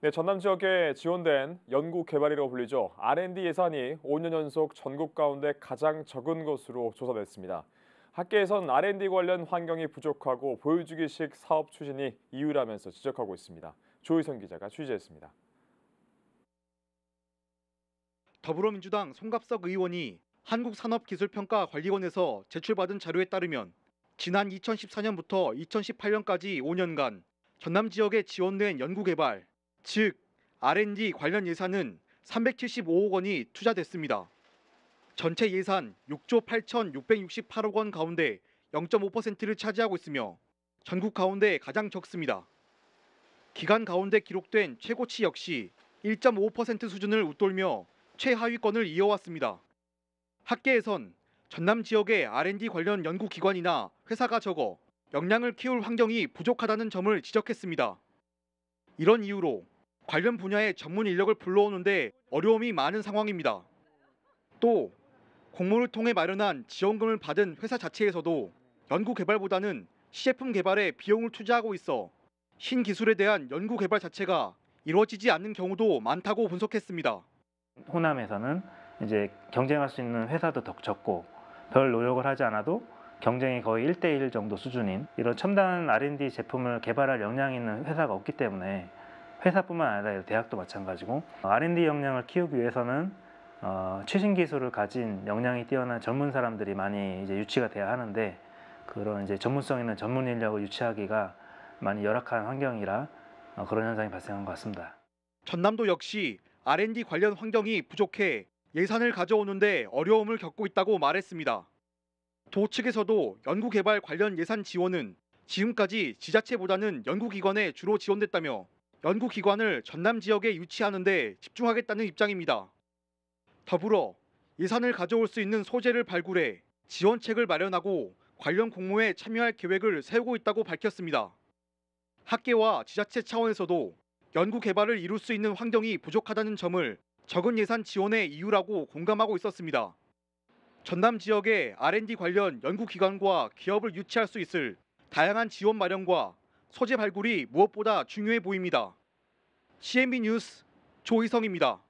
네, 전남 지역에 지원된 연구개발이라고 불리죠. R&D 예산이 5년 연속 전국 가운데 가장 적은 것으로 조사됐습니다. 학계에선 R&D 관련 환경이 부족하고 보여주기식 사업 추진이 이유라면서 지적하고 있습니다. 조희성 기자가 취재했습니다. 더불어민주당 송갑석 의원이 한국산업기술평가관리원에서 제출받은 자료에 따르면 지난 2014년부터 2018년까지 5년간 전남 지역에 지원된 연구개발 즉 R&D 관련 예산은 375억 원이 투자됐습니다. 전체 예산 6조 8,668억 원 가운데 0.5%를 차지하고 있으며 전국 가운데 가장 적습니다. 기간 가운데 기록된 최고치 역시 1.5% 수준을 웃돌며 최하위권을 이어왔습니다. 학계에선 전남 지역의 R&D 관련 연구기관이나 회사가 적어 역량을 키울 환경이 부족하다는 점을 지적했습니다. 이런 이유로 관련 분야의 전문 인력을 불러오는데 어려움이 많은 상황입니다. 또 공모를 통해 마련한 지원금을 받은 회사 자체에서도 연구 개발보다는 시제품 개발에 비용을 투자하고 있어 신기술에 대한 연구 개발 자체가 이루어지지 않는 경우도 많다고 분석했습니다. 호남에서는 이제 경쟁할 수 있는 회사도 덕쳤고 별 노력을 하지 않아도 경쟁이 거의 1대1 정도 수준인 이런 첨단 R&D 제품을 개발할 역량 있는 회사가 없기 때문에 회사뿐만 아니라 대학도 마찬가지고 R&D 역량을 키우기 위해서는 어, 최신 기술을 가진 역량이 뛰어난 전문 사람들이 많이 이제 유치가 돼야 하는데 그런 이제 전문성 있는 전문 인력을 유치하기가 많이 열악한 환경이라 어, 그런 현상이 발생한 것 같습니다. 전남도 역시 R&D 관련 환경이 부족해 예산을 가져오는데 어려움을 겪고 있다고 말했습니다. 도 측에서도 연구개발 관련 예산 지원은 지금까지 지자체보다는 연구기관에 주로 지원됐다며 연구기관을 전남 지역에 유치하는 데 집중하겠다는 입장입니다. 더불어 예산을 가져올 수 있는 소재를 발굴해 지원책을 마련하고 관련 공모에 참여할 계획을 세우고 있다고 밝혔습니다. 학계와 지자체 차원에서도 연구 개발을 이룰 수 있는 환경이 부족하다는 점을 적은 예산 지원의 이유라고 공감하고 있었습니다. 전남 지역에 R&D 관련 연구기관과 기업을 유치할 수 있을 다양한 지원 마련과 소재 발굴이 무엇보다 중요해 보입니다. CNB 뉴스 조희성입니다.